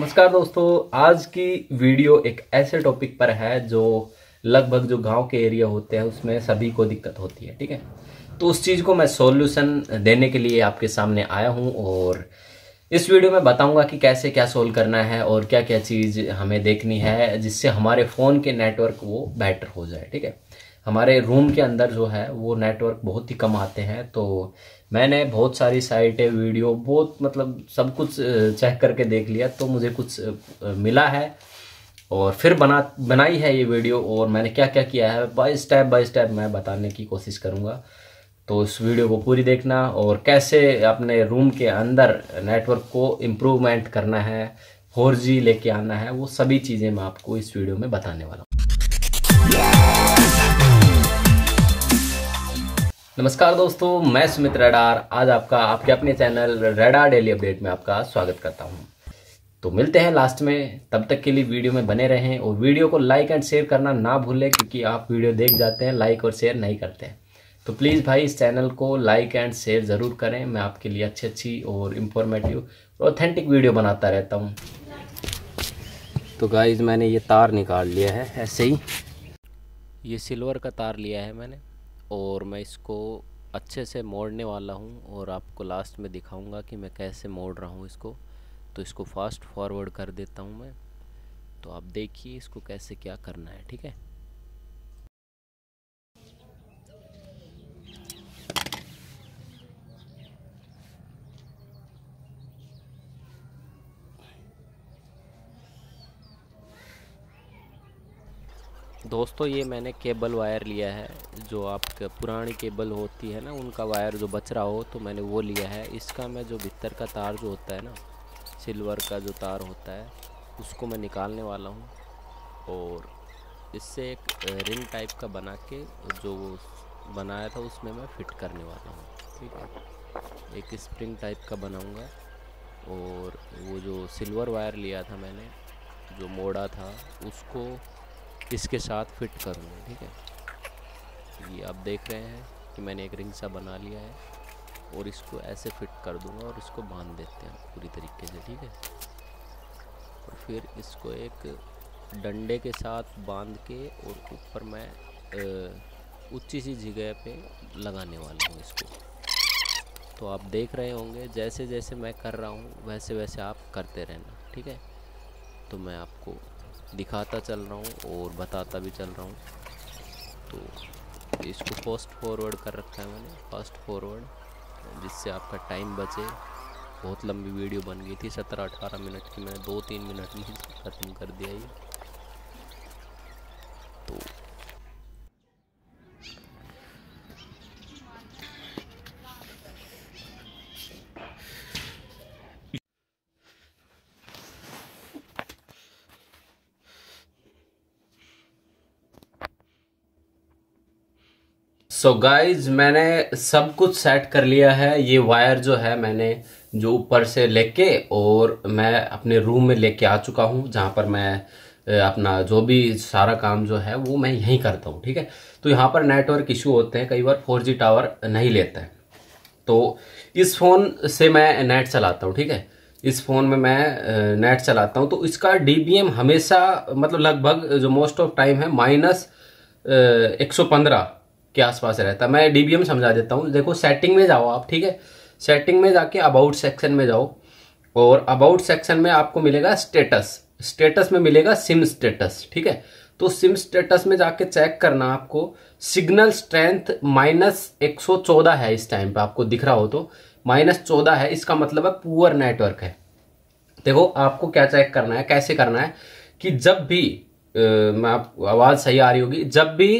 नमस्कार दोस्तों आज की वीडियो एक ऐसे टॉपिक पर है जो लगभग जो गांव के एरिया होते हैं उसमें सभी को दिक्कत होती है ठीक है तो उस चीज़ को मैं सॉल्यूशन देने के लिए आपके सामने आया हूं और इस वीडियो में बताऊंगा कि कैसे क्या सोल्व करना है और क्या क्या चीज़ हमें देखनी है जिससे हमारे फ़ोन के नेटवर्क वो बेटर हो जाए ठीक है हमारे रूम के अंदर जो है वो नेटवर्क बहुत ही कम आते हैं तो मैंने बहुत सारी साइटें वीडियो बहुत मतलब सब कुछ चेक करके देख लिया तो मुझे कुछ मिला है और फिर बना बनाई है ये वीडियो और मैंने क्या क्या किया है बाय स्टेप बाय स्टेप मैं बताने की कोशिश करूँगा तो इस वीडियो को पूरी देखना और कैसे अपने रूम के अंदर नेटवर्क को इम्प्रूवमेंट करना है फोर लेके आना है वो सभी चीज़ें मैं आपको इस वीडियो में बताने वाला हूँ नमस्कार दोस्तों मैं सुमित रेडार आज आपका आपके अपने चैनल रेडार डेली अपडेट में आपका स्वागत करता हूं तो मिलते हैं लास्ट में तब तक के लिए वीडियो में बने रहें और वीडियो को लाइक एंड शेयर करना ना भूलें क्योंकि आप वीडियो देख जाते हैं लाइक और शेयर नहीं करते हैं तो प्लीज़ भाई इस चैनल को लाइक एंड शेयर ज़रूर करें मैं आपके लिए अच्छी अच्छी और इंफॉर्मेटिव और ऑथेंटिक वीडियो बनाता रहता हूँ तो गाइज मैंने ये तार निकाल लिया है ऐसे ही ये सिल्वर का तार लिया है मैंने और मैं इसको अच्छे से मोड़ने वाला हूँ और आपको लास्ट में दिखाऊँगा कि मैं कैसे मोड़ रहा हूँ इसको तो इसको फास्ट फॉरवर्ड कर देता हूँ मैं तो आप देखिए इसको कैसे क्या करना है ठीक है दोस्तों ये मैंने केबल वायर लिया है जो आपके पुरानी केबल होती है ना उनका वायर जो बच रहा हो तो मैंने वो लिया है इसका मैं जो भीतर का तार जो होता है ना सिल्वर का जो तार होता है उसको मैं निकालने वाला हूँ और इससे एक रिंग टाइप का बना के जो बनाया था उसमें मैं फिट करने वाला हूँ ठीक है एक स्प्रिंग टाइप का बनाऊँगा और वो जो सिल्वर वायर लिया था मैंने जो मोड़ा था उसको इसके साथ फिट कर लूँ ठीक है ये आप देख रहे हैं कि मैंने एक रिंग सा बना लिया है और इसको ऐसे फिट कर दूंगा और इसको बांध देते हैं पूरी तरीके से ठीक है और फिर इसको एक डंडे के साथ बांध के और ऊपर मैं ऊंची सी जगह पे लगाने वाला हूँ इसको तो आप देख रहे होंगे जैसे जैसे मैं कर रहा हूँ वैसे वैसे आप करते रहना ठीक है तो मैं आपको दिखाता चल रहा हूँ और बताता भी चल रहा हूँ तो इसको फास्ट फॉरवर्ड कर रखा है मैंने फास्ट फॉरवर्ड जिससे आपका टाइम बचे बहुत लंबी वीडियो बन गई थी सत्रह अठारह मिनट की मैंने दो तीन मिनट में ख़त्म कर दिया ये सो so गाइज मैंने सब कुछ सेट कर लिया है ये वायर जो है मैंने जो ऊपर से लेके और मैं अपने रूम में लेके आ चुका हूँ जहाँ पर मैं अपना जो भी सारा काम जो है वो मैं यहीं करता हूँ ठीक है तो यहाँ पर नेटवर्क इशू होते हैं कई बार फोर टावर नहीं लेता है तो इस फ़ोन से मैं नेट चलाता हूँ ठीक है इस फ़ोन में मैं नेट चलाता हूँ तो इसका डी हमेशा मतलब लगभग जो मोस्ट ऑफ टाइम है माइनस एक सौ पंद्रह के आसपास रहता है मैं डीबीएम समझा देता हूँ देखो सेटिंग में जाओ आप ठीक है सेटिंग में जाके अबाउट सेक्शन में जाओ और अबाउट सेक्शन में आपको मिलेगा स्टेटस स्टेटस में मिलेगा सिम स्टेटस ठीक है तो सिम स्टेटस में जाके चेक करना आपको सिग्नल स्ट्रेंथ माइनस एक है इस टाइम पे आपको दिख रहा हो तो माइनस चौदह है इसका मतलब है पुअर नेटवर्क है देखो आपको क्या चेक करना है कैसे करना है कि जब भी आ, मैं आप आवाज़ सही आ रही होगी जब भी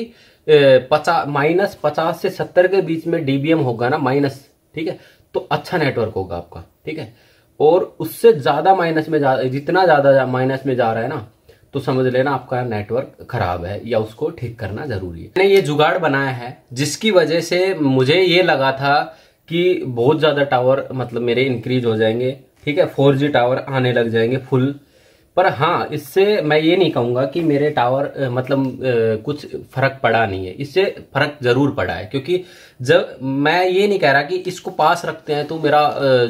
पचास माइनस पचास से सत्तर के बीच में डीबीएम होगा ना माइनस ठीक है तो अच्छा नेटवर्क होगा आपका ठीक है और उससे ज़्यादा माइनस में जा जितना ज़्यादा माइनस में जा रहा है ना तो समझ लेना आपका नेटवर्क खराब है या उसको ठीक करना जरूरी है मैंने ये जुगाड़ बनाया है जिसकी वजह से मुझे ये लगा था कि बहुत ज़्यादा टावर मतलब मेरे इंक्रीज हो जाएंगे ठीक है फोर टावर आने लग जाएंगे फुल पर हाँ इससे मैं ये नहीं कहूँगा कि मेरे टावर मतलब कुछ फर्क पड़ा नहीं है इससे फर्क ज़रूर पड़ा है क्योंकि जब मैं ये नहीं कह रहा कि इसको पास रखते हैं तो मेरा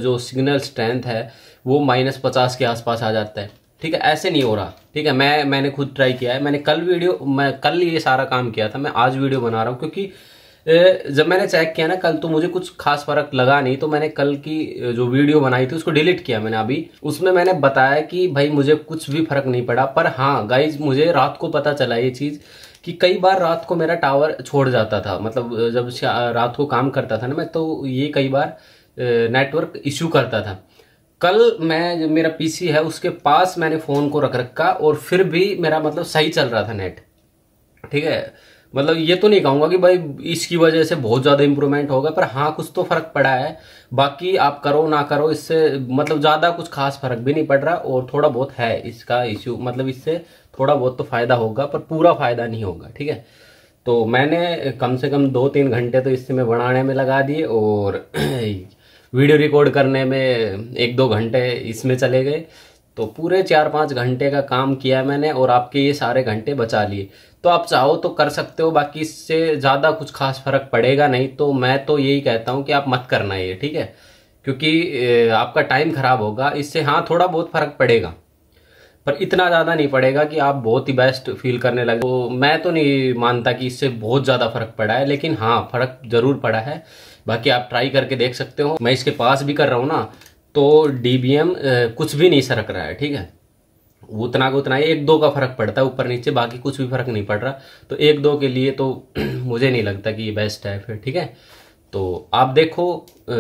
जो सिग्नल स्ट्रेंथ है वो माइनस पचास के आसपास आ जाता है ठीक है ऐसे नहीं हो रहा ठीक है मैं मैंने खुद ट्राई किया है मैंने कल वीडियो मैं कल ये सारा काम किया था मैं आज वीडियो बना रहा हूँ क्योंकि जब मैंने चेक किया ना कल तो मुझे कुछ खास फर्क लगा नहीं तो मैंने कल की जो वीडियो बनाई थी उसको डिलीट किया मैंने अभी उसमें मैंने बताया कि भाई मुझे कुछ भी फर्क नहीं पड़ा पर हाँ गाइज मुझे रात को पता चला ये चीज़ कि कई बार रात को मेरा टावर छोड़ जाता था मतलब जब रात को काम करता था ना मैं तो ये कई बार नेटवर्क इश्यू करता था कल मैं जो मेरा पीसी है उसके पास मैंने फ़ोन को रख रखा और फिर भी मेरा मतलब सही चल रहा था नेट ठीक है मतलब ये तो नहीं कहूँगा कि भाई इसकी वजह से बहुत ज़्यादा इंप्रूवमेंट होगा पर हाँ कुछ तो फ़र्क पड़ा है बाकी आप करो ना करो इससे मतलब ज़्यादा कुछ खास फ़र्क भी नहीं पड़ रहा और थोड़ा बहुत है इसका इश्यू मतलब इससे थोड़ा बहुत तो फ़ायदा होगा पर पूरा फ़ायदा नहीं होगा ठीक है तो मैंने कम से कम दो तीन घंटे तो इससे मैं बनाने में लगा दिए और वीडियो रिकॉर्ड करने में एक दो घंटे इसमें चले गए तो पूरे चार पाँच घंटे का काम किया मैंने और आपके ये सारे घंटे बचा लिए तो आप चाहो तो कर सकते हो बाकी इससे ज़्यादा कुछ खास फर्क पड़ेगा नहीं तो मैं तो यही कहता हूँ कि आप मत करना ये ठीक है क्योंकि आपका टाइम ख़राब होगा इससे हाँ थोड़ा बहुत फ़र्क पड़ेगा पर इतना ज़्यादा नहीं पड़ेगा कि आप बहुत ही बेस्ट फील करने लगे तो मैं तो नहीं मानता कि इससे बहुत ज़्यादा फ़र्क पड़ा है लेकिन हाँ फ़र्क ज़रूर पड़ा है बाकी आप ट्राई करके देख सकते हो मैं इसके पास भी कर रहा हूँ ना तो डीबीएम कुछ भी नहीं सरक रहा है ठीक है उतना का उतना एक दो का फर्क पड़ता है ऊपर नीचे बाकी कुछ भी फर्क नहीं पड़ रहा तो एक दो के लिए तो मुझे नहीं लगता कि ये बेस्ट है फिर ठीक है तो आप देखो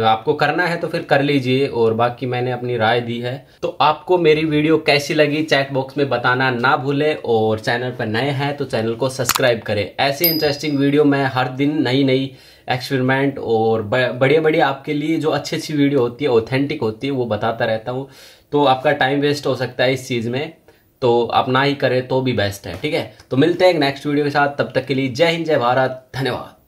आपको करना है तो फिर कर लीजिए और बाकी मैंने अपनी राय दी है तो आपको मेरी वीडियो कैसी लगी चैट बॉक्स में बताना ना भूलें और चैनल पर नए हैं तो चैनल को सब्सक्राइब करें ऐसी इंटरेस्टिंग वीडियो मैं हर दिन नई नई एक्सपेरिमेंट और बढ़िया बढ़िया आपके लिए जो अच्छी अच्छी वीडियो होती है ऑथेंटिक होती है वो बताता रहता हूँ तो आपका टाइम वेस्ट हो सकता है इस चीज़ में तो आप ना ही करें तो भी बेस्ट है ठीक है तो मिलते हैं नेक्स्ट वीडियो के साथ तब तक के लिए जय हिंद जय भारत धन्यवाद